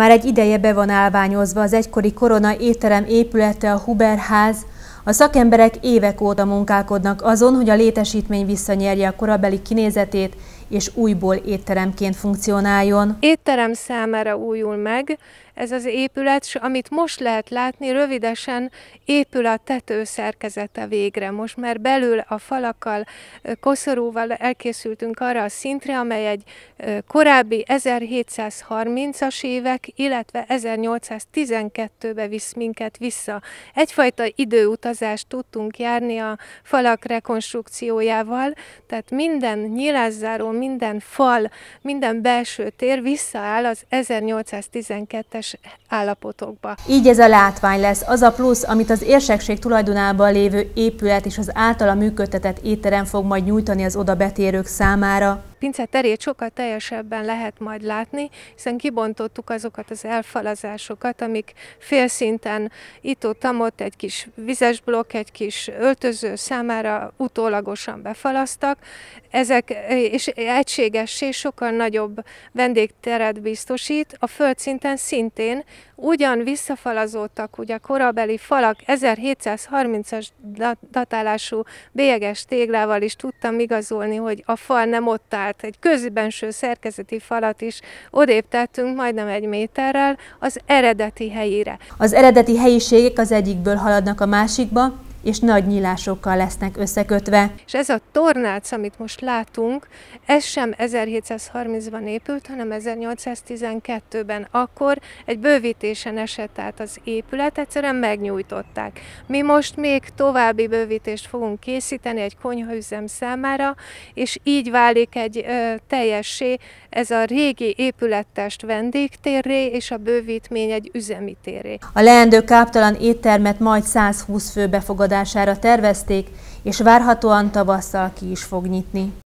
Már egy ideje be van állványozva az egykori korona étterem épülete a Huberház, a szakemberek évek óta munkálkodnak azon, hogy a létesítmény visszanyerje a korabeli kinézetét, és újból étteremként funkcionáljon. Étterem számára újul meg ez az épület, és amit most lehet látni, rövidesen épül a tető szerkezete végre. Most már belül a falakkal, koszorúval elkészültünk arra a szintre, amely egy korábbi 1730-as évek, illetve 1812-be visz minket vissza. Egyfajta időutazást tudtunk járni a falak rekonstrukciójával, tehát minden nyilázzáról, minden fal, minden belső tér visszaáll az 1812-es állapotokba. Így ez a látvány lesz az a plusz, amit az érsekség tulajdonában lévő épület és az általa működtetett étterem fog majd nyújtani az oda betérők számára pince terét sokkal teljesebben lehet majd látni, hiszen kibontottuk azokat az elfalazásokat, amik félszinten itt-ott egy kis vizes blokk, egy kis öltöző számára utólagosan befalasztak. Ezek és egységessé sokkal nagyobb vendégteret biztosít, a földszinten szintén ugyan visszafalazódtak ugye korabeli falak 1730-as datálású bélyeges téglával is tudtam igazolni, hogy a fal nem ott áll falat, egy közbenső szerkezeti falat is odébb tettünk majdnem egy méterrel az eredeti helyére. Az eredeti helyiségek az egyikből haladnak a másikba, és nagy nyílásokkal lesznek összekötve. És ez a tornác, amit most látunk, ez sem 1730-ban épült, hanem 1812-ben. Akkor egy bővítésen esett át az épület, egyszerűen megnyújtották. Mi most még további bővítést fogunk készíteni egy konyhaüzem számára, és így válik egy ö, teljessé ez a régi épülettest vendégtérré, és a bővítmény egy üzemi térré. A leendő káptalan éttermet majd 120 főbe fogad eladására tervezték, és várhatóan tavasszal ki is fog nyitni.